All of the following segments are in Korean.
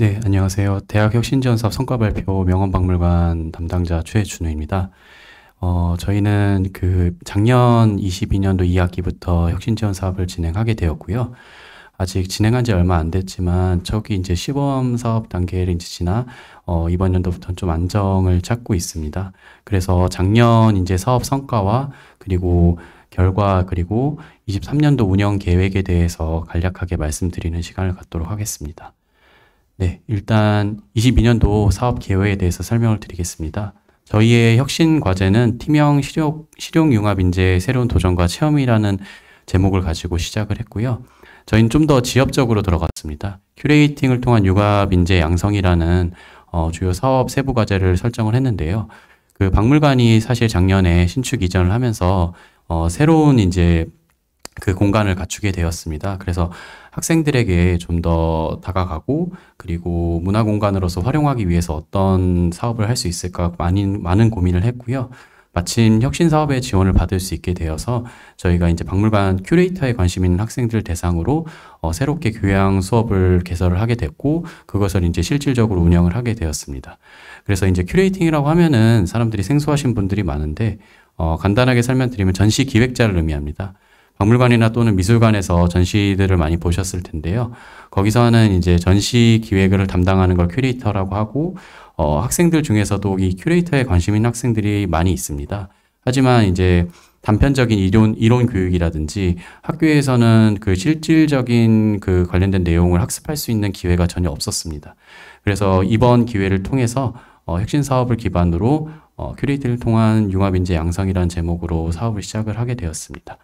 네, 안녕하세요. 대학 혁신지원사업 성과 발표 명언박물관 담당자 최준우입니다. 어, 저희는 그 작년 22년도 2학기부터 혁신지원 사업을 진행하게 되었고요. 아직 진행한 지 얼마 안 됐지만 저기 이제 시범 사업 단계를 이제 지나 어, 이번 연도부터는 좀 안정을 찾고 있습니다. 그래서 작년 이제 사업 성과와 그리고 결과 그리고 23년도 운영 계획에 대해서 간략하게 말씀드리는 시간을 갖도록 하겠습니다. 네, 일단 22년도 사업 개획에 대해서 설명을 드리겠습니다. 저희의 혁신 과제는 팀형 실용, 실용 융합 인재의 새로운 도전과 체험이라는 제목을 가지고 시작을 했고요. 저희는 좀 더 지역적으로 들어갔습니다. 큐레이팅을 통한 융합 인재 양성이라는 어, 주요 사업 세부 과제를 설정을 했는데요. 그 박물관이 사실 작년에 신축 이전을 하면서 어, 새로운 이제 그 공간을 갖추게 되었습니다. 그래서 학생들에게 좀 더 다가가고 그리고 문화 공간으로서 활용하기 위해서 어떤 사업을 할 수 있을까 많은 많은 고민을 했고요. 마침 혁신 사업에 지원을 받을 수 있게 되어서 저희가 이제 박물관 큐레이터에 관심 있는 학생들 대상으로 어, 새롭게 교양 수업을 개설을 하게 됐고 그것을 이제 실질적으로 운영을 하게 되었습니다. 그래서 이제 큐레이팅이라고 하면은 사람들이 생소하신 분들이 많은데 어, 간단하게 설명드리면 전시 기획자를 의미합니다. 박물관이나 또는 미술관에서 전시들을 많이 보셨을 텐데요. 거기서 는 이제 전시 기획을 담당하는 걸 큐레이터라고 하고 어, 학생들 중에서도 이 큐레이터에 관심 있는 학생들이 많이 있습니다. 하지만 이제 단편적인 이론, 이론 교육이라든지 학교에서는 그 실질적인 그 관련된 내용을 학습할 수 있는 기회가 전혀 없었습니다. 그래서 이번 기회를 통해서 어, 핵심 사업을 기반으로 어, 큐레이터를 통한 융합인재 양성이라는 제목으로 사업을 시작을 하게 되었습니다.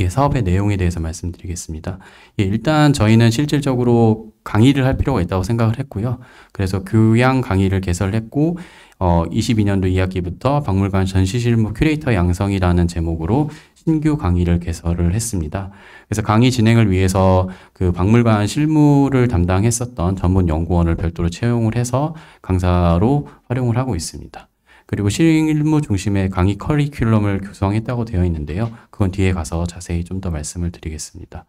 예, 사업의 내용에 대해서 말씀드리겠습니다. 예, 일단 저희는 실질적으로 강의를 할 필요가 있다고 생각을 했고요. 그래서 교양 강의를 개설했고 어, 22년도 2학기부터 박물관 전시실무 큐레이터 양성이라는 제목으로 신규 강의를 개설을 했습니다. 그래서 강의 진행을 위해서 그 박물관 실무를 담당했었던 전문 연구원을 별도로 채용을 해서 강사로 활용을 하고 있습니다. 그리고 실무 중심의 강의 커리큘럼을 구성했다고 되어 있는데요. 그건 뒤에 가서 자세히 좀 더 말씀을 드리겠습니다.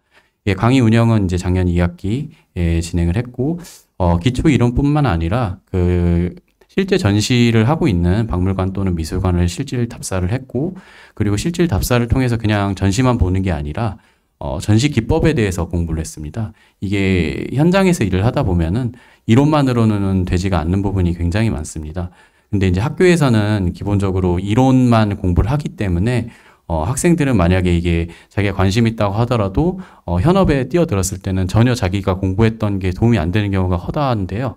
예, 강의 운영은 이제 작년 2학기 에 진행을 했고 어, 기초 이론뿐만 아니라 그 실제 전시를 하고 있는 박물관 또는 미술관을 실질 답사를 했고 그리고 실질 답사를 통해서 그냥 전시만 보는 게 아니라 어, 전시 기법에 대해서 공부를 했습니다. 이게 현장에서 일을 하다 보면은 이론만으로는 되지가 않는 부분이 굉장히 많습니다. 근데 이제 학교에서는 기본적으로 이론만 공부를 하기 때문에 어, 학생들은 만약에 이게 자기가 관심 있다고 하더라도 어, 현업에 뛰어들었을 때는 전혀 자기가 공부했던 게 도움이 안 되는 경우가 허다한데요.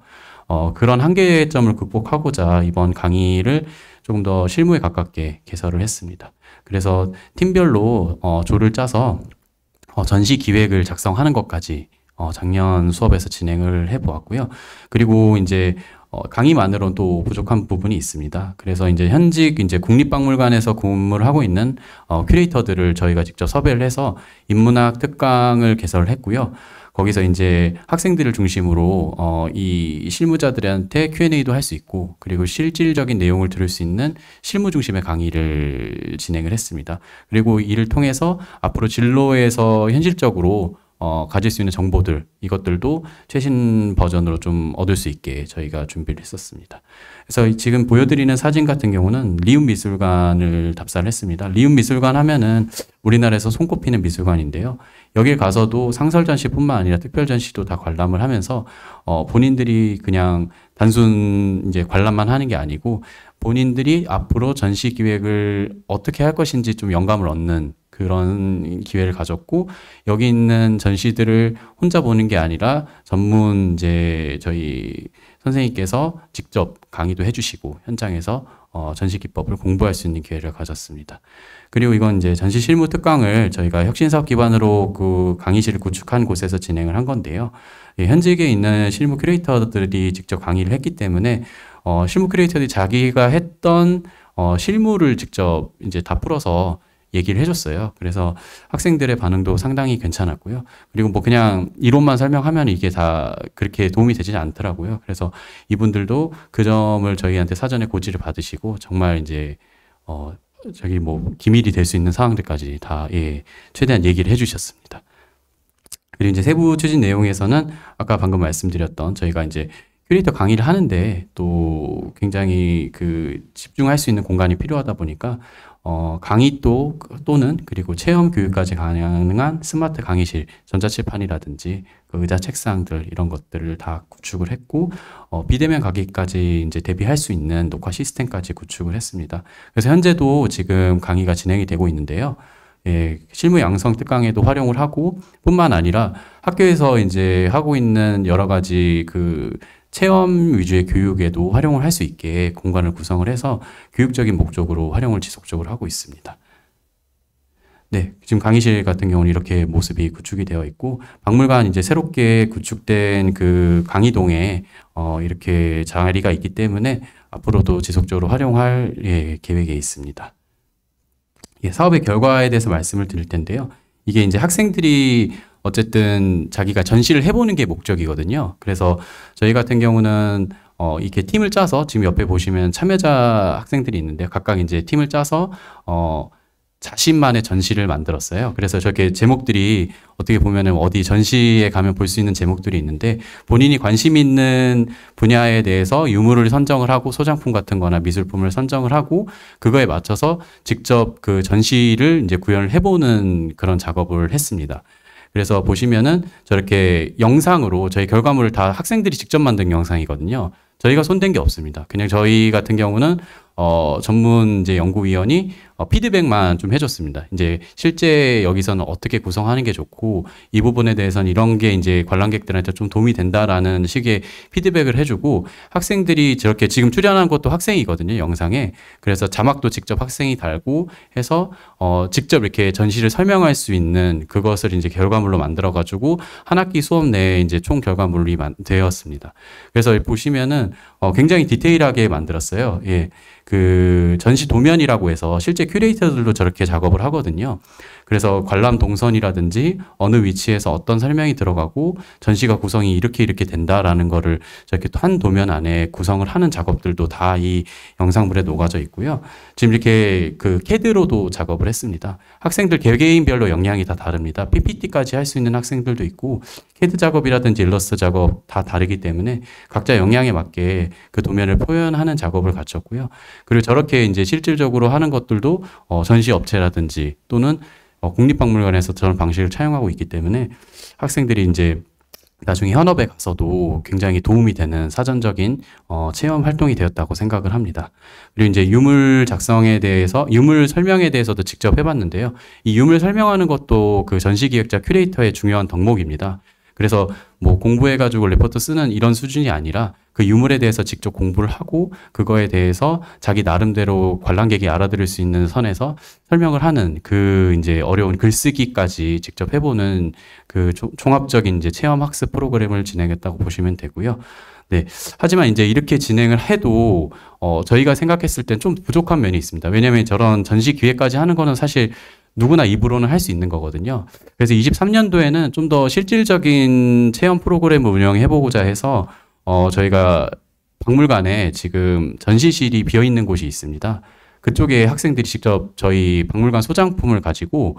어, 그런 한계점을 극복하고자 이번 강의를 조금 더 실무에 가깝게 개설을 했습니다. 그래서 팀별로 어, 조를 짜서 어, 전시 기획을 작성하는 것까지 어, 작년 수업에서 진행을 해보았고요. 그리고 이제 어, 강의만으로는 또 부족한 부분이 있습니다. 그래서 이제 현직 이제 국립박물관에서 근무를 하고 있는 어, 큐레이터들을 저희가 직접 섭외를 해서 인문학 특강을 개설을 했고요. 거기서 이제 학생들을 중심으로 어, 이 실무자들한테 Q&A도 할 수 있고 그리고 실질적인 내용을 들을 수 있는 실무 중심의 강의를 진행을 했습니다. 그리고 이를 통해서 앞으로 진로에서 현실적으로 어, 가질 수 있는 정보들 이것들도 최신 버전으로 좀 얻을 수 있게 저희가 준비를 했었습니다. 그래서 지금 보여드리는 사진 같은 경우는 리움 미술관을 답사를 했습니다. 리움 미술관 하면은 우리나라에서 손꼽히는 미술관인데요. 여길 가서도 상설 전시뿐만 아니라 특별 전시도 다 관람을 하면서 어, 본인들이 그냥 단순 이제 관람만 하는 게 아니고 본인들이 앞으로 전시 기획을 어떻게 할 것인지 좀 영감을 얻는 그런 기회를 가졌고 여기 있는 전시들을 혼자 보는 게 아니라 전문 이제 저희 선생님께서 직접 강의도 해주시고 현장에서 어, 전시 기법을 공부할 수 있는 기회를 가졌습니다. 그리고 이건 이제 전시 실무 특강을 저희가 혁신 사업 기반으로 그 강의실을 구축한 곳에서 진행을 한 건데요. 예, 현직에 있는 실무 크리이터들이 직접 강의를 했기 때문에 어, 실무 크리이터들이 자기가 했던 어, 실무를 직접 이제 다 풀어서 얘기를 해줬어요. 그래서 학생들의 반응도 상당히 괜찮았고요. 그리고 뭐 그냥 이론만 설명하면 이게 다 그렇게 도움이 되지 않더라고요. 그래서 이분들도 그 점을 저희한테 사전에 고지를 받으시고 정말 이제 어 저기 뭐 기밀이 될 수 있는 상황들까지 다 예, 최대한 얘기를 해주셨습니다. 그리고 이제 세부 추진 내용에서는 아까 방금 말씀드렸던 저희가 이제 큐레이터 강의를 하는데 또 굉장히 그 집중할 수 있는 공간이 필요하다 보니까 어, 강의 또 또는 그리고 체험 교육까지 가능한 스마트 강의실, 전자칠판이라든지 그 의자 책상들 이런 것들을 다 구축을 했고 어, 비대면 가기까지 이제 대비할 수 있는 녹화 시스템까지 구축을 했습니다. 그래서 현재도 지금 강의가 진행이 되고 있는데요. 예, 실무 양성 특강에도 활용을 하고 뿐만 아니라 학교에서 이제 하고 있는 여러 가지 그 체험 위주의 교육에도 활용을 할 수 있게 공간을 구성을 해서 교육적인 목적으로 활용을 지속적으로 하고 있습니다. 네, 지금 강의실 같은 경우는 이렇게 모습이 구축이 되어 있고 박물관 이제 새롭게 구축된 그 강의동에 어 이렇게 자리가 있기 때문에 앞으로도 지속적으로 활용할 예, 계획에 있습니다. 예, 사업의 결과에 대해서 말씀을 드릴 텐데요. 이게 이제 학생들이 어쨌든 자기가 전시를 해보는 게 목적이거든요. 그래서 저희 같은 경우는 어, 이렇게 팀을 짜서 지금 옆에 보시면 참여자 학생들이 있는데 각각 이제 팀을 짜서 어, 자신만의 전시를 만들었어요. 그래서 저렇게 제목들이 어떻게 보면 어디 전시에 가면 볼 수 있는 제목들이 있는데 본인이 관심 있는 분야에 대해서 유물을 선정을 하고 소장품 같은 거나 미술품을 선정을 하고 그거에 맞춰서 직접 그 전시를 이제 구현을 해보는 그런 작업을 했습니다. 그래서 보시면은 저렇게 영상으로 저희 결과물을 다 학생들이 직접 만든 영상이거든요. 저희가 손댄 게 없습니다. 그냥 저희 같은 경우는 어, 전문 이제 연구위원이 어, 피드백만 좀 해줬습니다. 이제 실제 여기서는 어떻게 구성하는 게 좋고 이 부분에 대해서는 이런 게 이제 관람객들한테 좀 도움이 된다라는 식의 피드백을 해주고 학생들이 저렇게 지금 출연한 것도 학생이거든요 영상에 그래서 자막도 직접 학생이 달고 해서 어, 직접 이렇게 전시를 설명할 수 있는 그것을 이제 결과물로 만들어 가지고 한 학기 수업 내에 이제 총 결과물이 되었습니다. 그래서 보시면은 어, 굉장히 디테일하게 만들었어요. 예. 그 전시 도면이라고 해서 실제 큐레이터들도 저렇게 작업을 하거든요. 그래서 관람 동선이라든지 어느 위치에서 어떤 설명이 들어가고 전시가 구성이 이렇게 이렇게 된다라는 거를 저렇게 한 도면 안에 구성을 하는 작업들도 다 이 영상물에 녹아져 있고요. 지금 이렇게 그 캐드로도 작업을 했습니다. 학생들 개개인별로 역량이 다 다릅니다. PPT까지 할 수 있는 학생들도 있고 캐드 작업이라든지 일러스트 작업 다 다르기 때문에 각자 역량에 맞게 그 도면을 표현하는 작업을 갖췄고요. 그리고 저렇게 이제 실질적으로 하는 것들도 어, 전시업체라든지 또는 어, 국립박물관에서 저런 방식을 차용하고 있기 때문에 학생들이 이제 나중에 현업에 가서도 굉장히 도움이 되는 사전적인 어, 체험 활동이 되었다고 생각을 합니다. 그리고 이제 유물 작성에 대해서 유물 설명에 대해서도 직접 해봤는데요. 이 유물 설명하는 것도 그 전시기획자 큐레이터의 중요한 덕목입니다. 그래서 뭐 공부해가지고 레포트 쓰는 이런 수준이 아니라 그 유물에 대해서 직접 공부를 하고 그거에 대해서 자기 나름대로 관람객이 알아들을 수 있는 선에서 설명을 하는 그 이제 어려운 글쓰기까지 직접 해보는 그 종합적인 이제 체험 학습 프로그램을 진행했다고 보시면 되고요. 네. 하지만 이제 이렇게 진행을 해도 어 저희가 생각했을 땐 좀 부족한 면이 있습니다. 왜냐하면 저런 전시 기획까지 하는 거는 사실 누구나 입으로는 할 수 있는 거거든요. 그래서 23년도에는 좀 더 실질적인 체험 프로그램을 운영해 보고자 해서 어 저희가 박물관에 지금 전시실이 비어 있는 곳이 있습니다. 그쪽에 학생들이 직접 저희 박물관 소장품을 가지고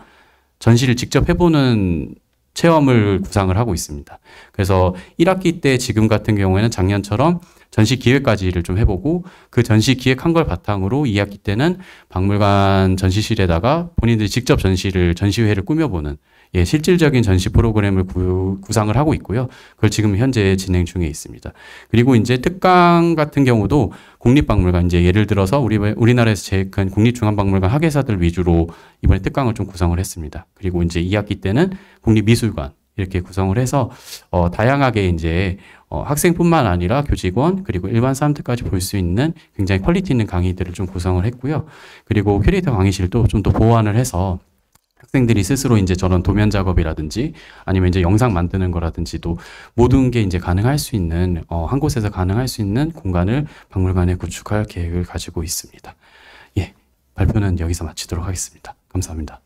전시를 직접 해보는 체험을 구상을 하고 있습니다. 그래서 1학기 때 지금 같은 경우에는 작년처럼 전시 기획까지를 좀 해보고 그 전시 기획한 걸 바탕으로 2학기 때는 박물관 전시실에다가 본인들이 직접 전시를 전시회를 꾸며보는 예, 실질적인 전시 프로그램을 구, 구상을 하고 있고요. 그걸 지금 현재 진행 중에 있습니다. 그리고 이제 특강 같은 경우도 국립박물관 이제 예를 들어서 우리 우리나라에서 제일 큰 국립중앙박물관 학예사들 위주로 이번에 특강을 좀 구성을 했습니다. 그리고 이제 2학기 때는 국립미술관 이렇게 구성을 해서 어, 다양하게 이제 어, 학생뿐만 아니라 교직원 그리고 일반 사람들까지 볼 수 있는 굉장히 퀄리티 있는 강의들을 좀 구성을 했고요. 그리고 큐레이터 강의실도 좀 더 보완을 해서 학생들이 스스로 이제 저런 도면 작업이라든지 아니면 이제 영상 만드는 거라든지도 모든 게 이제 가능할 수 있는 어, 한 곳에서 가능할 수 있는 공간을 박물관에 구축할 계획을 가지고 있습니다. 예, 발표는 여기서 마치도록 하겠습니다. 감사합니다.